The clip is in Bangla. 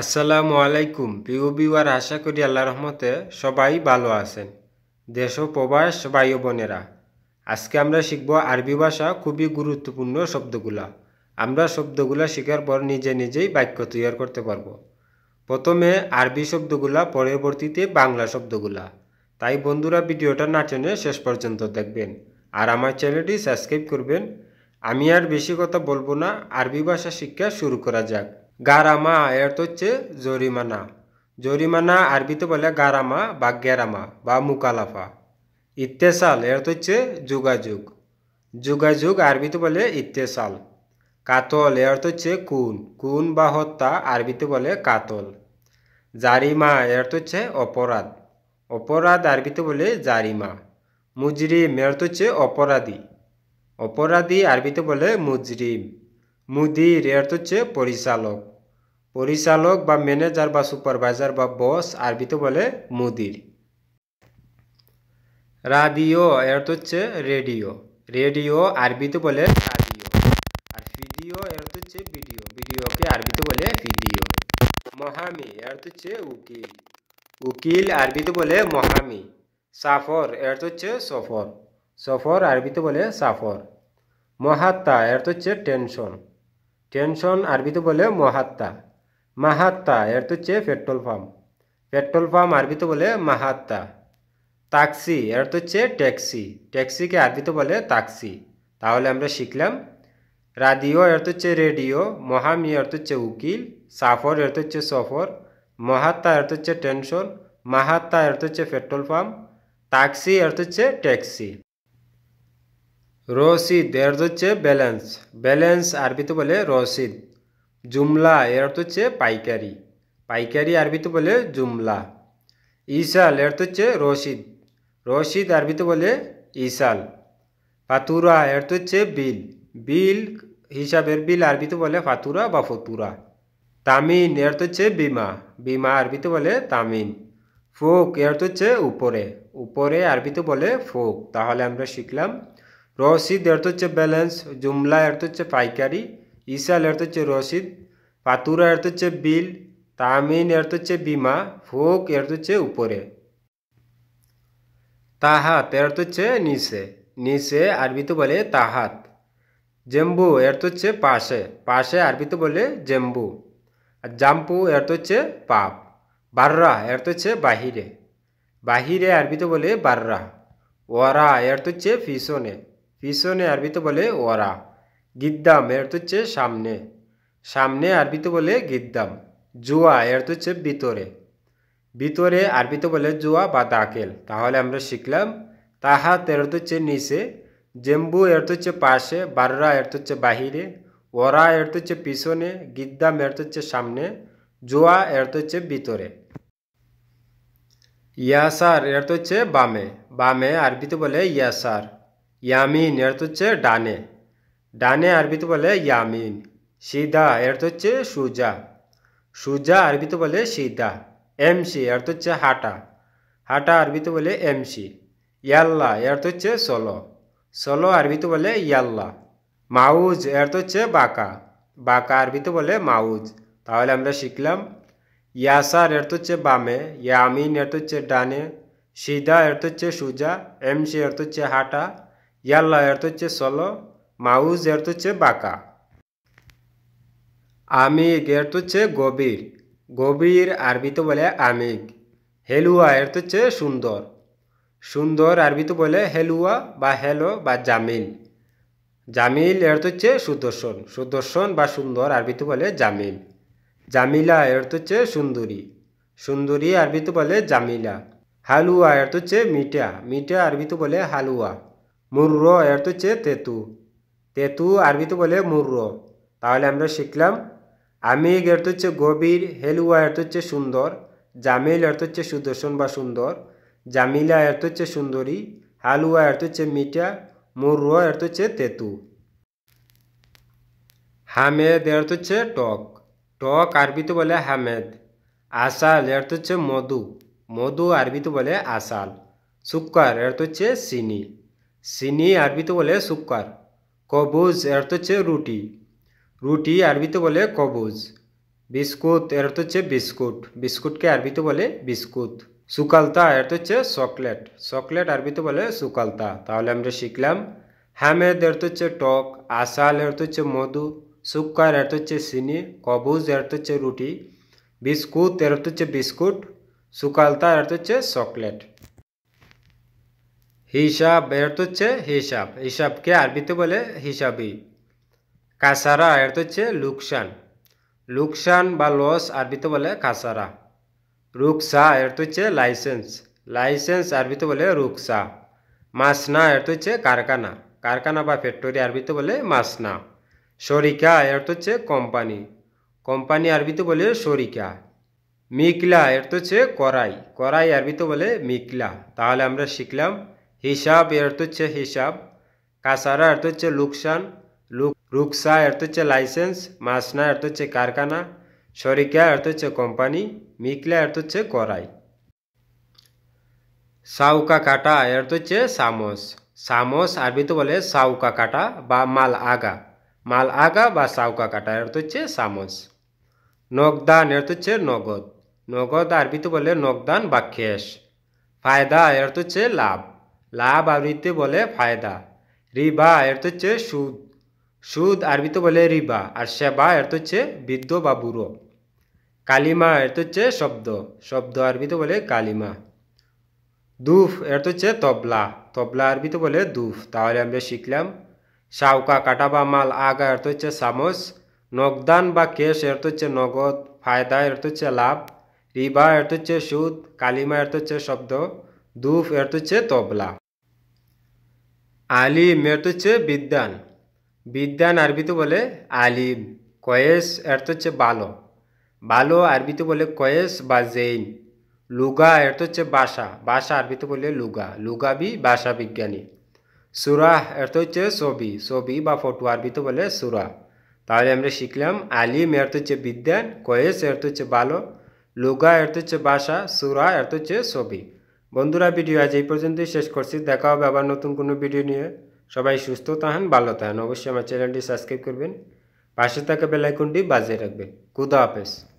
আসসালামু আলাইকুম প্রিয় বিওয়ার আশা করি আল্লাহ রহমতে সবাই ভালো আছেন দেশ ও প্রবাস ভাই বোনেরা আজকে আমরা শিখব আরবি ভাষা খুবই গুরুত্বপূর্ণ শব্দগুলা আমরা শব্দগুলা শেখার পর নিজে নিজেই বাক্য তৈরি করতে পারব প্রথমে আরবি শব্দগুলা পরবর্তীতে বাংলা শব্দগুলা তাই বন্ধুরা ভিডিওটা না টেনে শেষ পর্যন্ত দেখবেন আর আমার চ্যানেলটি সাবস্ক্রাইব করবেন আমি আর বেশি কথা বলবো না আরবি ভাষা শিক্ষা শুরু করা যাক গারামা এর হচ্ছে জরিমানা জরিমানা আরবিতে বলে গারামা বা গেরামা বা মুকালাফা ইত্তেসাল এর হচ্ছে যোগাযোগ যোগাযোগ আরবিতে বলে ইত্তেসাল কাতল এর তো হচ্ছে কুন কুন বা হত্যা আরবিতে বলে কাতল জারিমা এর তো হচ্ছে অপরাধ অপরাধ আরবিতে বলে জারিমা মুজরিম এর তো হচ্ছে অপরাধী অপরাধী আরবিতে বলে মুজরিম মুদির এর তো হচ্ছে পরিচালক পরিচালক বা ম্যানেজার বা সুপারভাইজার বা বস আরবিতে বলে মুদির রাদিও এর তো হচ্ছে রেডিও রেডিও আরবিতে বলে রাদিও আর ভিডিও এর হচ্ছে ভিডিও ভিডিওকে আরবিতে বলে ভিডিও মহামি এর তো হচ্ছে উকিল উকিল আরবিতে বলে মহামি সাফর এর তো হচ্ছে সফর সফর আরবিতে বলে সাফর মহাত্মা এর তো হচ্ছে টেনশন টেনশন আরবিতে বলে মহাত্মা মাহাত্তা এর তো হচ্ছে পেট্রোল পাম্প পেট্রোল পাম্প আরবিতে বলে মাহাত্তা তাক্সি এর তো হচ্ছে ট্যাক্সি ট্যাক্সিকে আরবিতে বলে তাক্সি তাহলে আমরা শিখলাম রাদিও এর তো হচ্ছে রেডিও মহামি এর তো হচ্ছে উকিল সাফর এর তো হচ্ছে সফর মহাত্তা এর তো হচ্ছে টেনশন মাহাত্তা এর তো হচ্ছে পেট্রোল পাম্প তাক্সি এর তো হচ্ছে ট্যাক্সি রসিদ এর তো হচ্ছে ব্যালেন্স ব্যালেন্স আরবিতে বলে রসিদ জুমলা এর অর্থ হচ্ছে পাইকারি পাইকারি আরবিতে বলে জুমলা ইসাল এর অর্থ হচ্ছে রশিদ রশিদ আরবিতে বলে ইসাল ফাতুরা এর অর্থ হচ্ছে বিল বিল হিসাবের বিল আরবিতে বলে ফাতুরা বা ফতুরা তামিন এর অর্থ হচ্ছে বিমা বিমা আরবিতে বলে তামিন ফোক এর অর্থ হচ্ছে উপরে উপরে আরবিতে বলে ফোক তাহলে আমরা শিখলাম রসিদ এর অর্থ হচ্ছে ব্যালেন্স জুমলা এর অর্থ হচ্ছে পাইকারি ইসাল এর হচ্ছে রসিদ পাতুরা অর্থ হচ্ছে বিল তামিন এর হচ্ছে বিমা ফোক এর হচ্ছে উপরে তাহাত এর হচ্ছে নিসে নিসে আরবিতে বলে তাহাত জেম্বু এর হচ্ছে পাশে পাশে আরবিতে বলে জেম্বু আর জাম্পু এর হচ্ছে পাপ বাররা এর হচ্ছে বাহিরে বাহিরে আরবিতে বলে বাররা ওরা এর হচ্ছে পিছনে পিছনে আরবিতে বলে ওরা গিদ্দাম এর তো হচ্ছে সামনে সামনে আরবিতে বলে গিদ্দাম জুয়া এর তো হচ্ছে ভিতরে ভিতরে আরবিতে বলে জুয়া বা দাকেল তাহলে আমরা শিখলাম তাহা এর হচ্ছে নিচে জেম্বু এর তো হচ্ছে পাশে বাররা এর তো হচ্ছে বাহিরে ওরা এর তো হচ্ছে পিছনে গিদ্দাম এর তো হচ্ছে সামনে জুয়া এর তো হচ্ছে ভিতরে ইয়াসার এর তো হচ্ছে বামে বামে আরবিতে বলে ইয়াসার ইয়ামিন এর তো হচ্ছে ডানে ডানে আরবিতে বলে ইয়ামিন সিদা এর তো হচ্ছে সুজা সুজা আরবিতে বলে সিদা এমসি এর তো হচ্ছে হাঁটা হাঁটা আরবিতে বলে এমসি ইয়াল্লা এর তো হচ্ছে সলো সলো আরবিতে বলে ইয়াল্লা মাউজ এর তো হচ্ছে বাঁকা বাঁকা আরবিতে বলে মাউজ তাহলে আমরা শিখলাম ইয়াসার এর তো হচ্ছে বামে ইয়ামিন এর তো হচ্ছে ডানে সিদা এর তো হচ্ছে সুজা এমসি এর তো হচ্ছে হাঁটা ইয়াল্লা এর তো হচ্ছে সলো মাউস মাউজ হচ্ছে বাঁকা আমিগ হচ্ছে গভীর গভীর আরবিতে বলে আমিগ হেলুয়া হচ্ছে সুন্দর সুন্দর আরবিতে বলে হেলুয়া বা হেলো বা জামিল জামিল এর্থ হচ্ছে সুদর্শন সুদর্শন বা সুন্দর আরবিতে বলে জামিল জামিলা এর্থ হচ্ছে সুন্দরী সুন্দরী আরবিতে বলে জামিলা হালুয়া এর্থ হচ্ছে মিঠা মিঠা আরবিতে বলে হালুয়া মুর্র এর্থ হচ্ছে তেঁতু তেতু আরবিতে বলে মুর্র তাহলে আমরা শিখলাম আমিগ এর হচ্ছে গভীর হেলুয়া এর হচ্ছে সুন্দর জামিল এর হচ্ছে সুদর্শন বা সুন্দর জামিলা এর হচ্ছে সুন্দরী হালুয়া এর হচ্ছে মিঠা মুর্র এর হচ্ছে তেতু হামেদ এর হচ্ছে টক টক আরবিতে বলে হামেদ আসাল এর হচ্ছে মধু মধু আরবিতে বলে আসাল সুক্কার এর হচ্ছে চিনি চিনি আরবিতে বলে সুক্কার কবজ এর অর্থ হচ্ছে রুটি রুটি আরবিতে বলে কবজ বিস্কুট এর অর্থ হচ্ছে বিস্কুট বিস্কুটকে আরবিতে বলে বিস্কুট সুকালতা এর অর্থ হচ্ছে চকলেট চকলেট আরবিতে বলে সুকালতা তাহলে আমরা শিখলাম হ্যামেদ এর অর্থ হচ্ছে টক আসাল এর অর্থ হচ্ছে মধু সুকার এর অর্থ হচ্ছে চিনি কবজ এর অর্থ হচ্ছে রুটি বিস্কুট এর অর্থ হচ্ছে বিস্কুট সুকালতা এর অর্থ হচ্ছে চকলেট হিসাব এর তো হচ্ছে হিসাব হিসাবকে আরবিতে বলে হিসাবই কাসারা এর তো হচ্ছে লুকসান লুকসান বা লস আরবিতে বলে কাসারা রুকসা এর তো হচ্ছে লাইসেন্স লাইসেন্স আরবিতে বলে রুকসা মাসনা এর তো হচ্ছে কারখানা কারখানা বা ফ্যাক্টরি আরবিতে বলে মাসনা শরিকা এর তো হচ্ছে কোম্পানি কোম্পানি আরবিতে বলে শরিকা মিকলা এর তো হচ্ছে করাই করাই আরবিতে বলে মিকলা তাহলে আমরা শিখলাম হিসাব এর হচ্ছে হিসাব কাসারা অর্থ হচ্ছে লোকসান রুকসা অর্থ হচ্ছে লাইসেন্স মাসনা অর্থ হচ্ছে কারখানা সরিকা অর্থ হচ্ছে কোম্পানি মিকলা অর্থ হচ্ছে করাই সাউকা কাটা এর হচ্ছে সামস সামস আরবিতে বলে সাউকা কাটা বা মাল আগা মাল আগা বা সাউকা কাটা এর হচ্ছে সামস নগদান এর হচ্ছে নগদ নগদ আরবিতে বলে নগদান বা ক্যাশ ফায়দা এর হচ্ছে লাভ লাভ আরবিতে বলে ফায়দা রিবা এর তো হচ্ছে সুদ সুদ আরবিতে বলে রিবা আর সেবা এর তো হচ্ছে বৃদ্ধ বা বুড়ো কালিমা এর তো হচ্ছে শব্দ শব্দ আরবিতে বলে কালিমা দুফ এর তো হচ্ছে তবলা তবলা আরবিতে বলে দুফ তাহলে আমরা শিখলাম সাউকা কাটা বা মাল আগা এর তো হচ্ছে সামস নগদান বা কেশ এর তো হচ্ছে নগদ ফায়দা এর তো হচ্ছে লাভ রিবা এর তো হচ্ছে সুদ কালিমা এর তো হচ্ছে শব্দ দুফ এর তো হচ্ছে তবলা আলি এর হচ্ছে বিদ্যান বিদ্যান আরবিতে বলে আলিম কয়েস এর্থ হচ্ছে বালো বালো আরবিতে বলে কয়েস বা জেইন লুগা এর হচ্ছে বাসা বাসা আরবিতে বলে লুগা লুগাবি ভাষা বিজ্ঞানী সুরাহ এর্থ হচ্ছে ছবি ছবি বা ফটো আরবিতে বলে সুরা তাহলে আমরা শিখলাম আলিম এর্থ হচ্ছে বিদ্যান কয়েস এর হচ্ছে বালো লুগা এর হচ্ছে বাসা সুরা এর্থ হচ্ছে ছবি বন্ধুরা ভিডিও আজ এই পর্যন্তই শেষ করছি দেখা হবে আবার নতুন কোনো ভিডিও নিয়ে সবাই সুস্থ তাহান ভালো থাকেন অবশ্যই আমার চ্যানেলটি সাবস্ক্রাইব করবেন পাশে থাকা বেলাইকনটি বাজিয়ে রাখবেন খুদা হাফেজ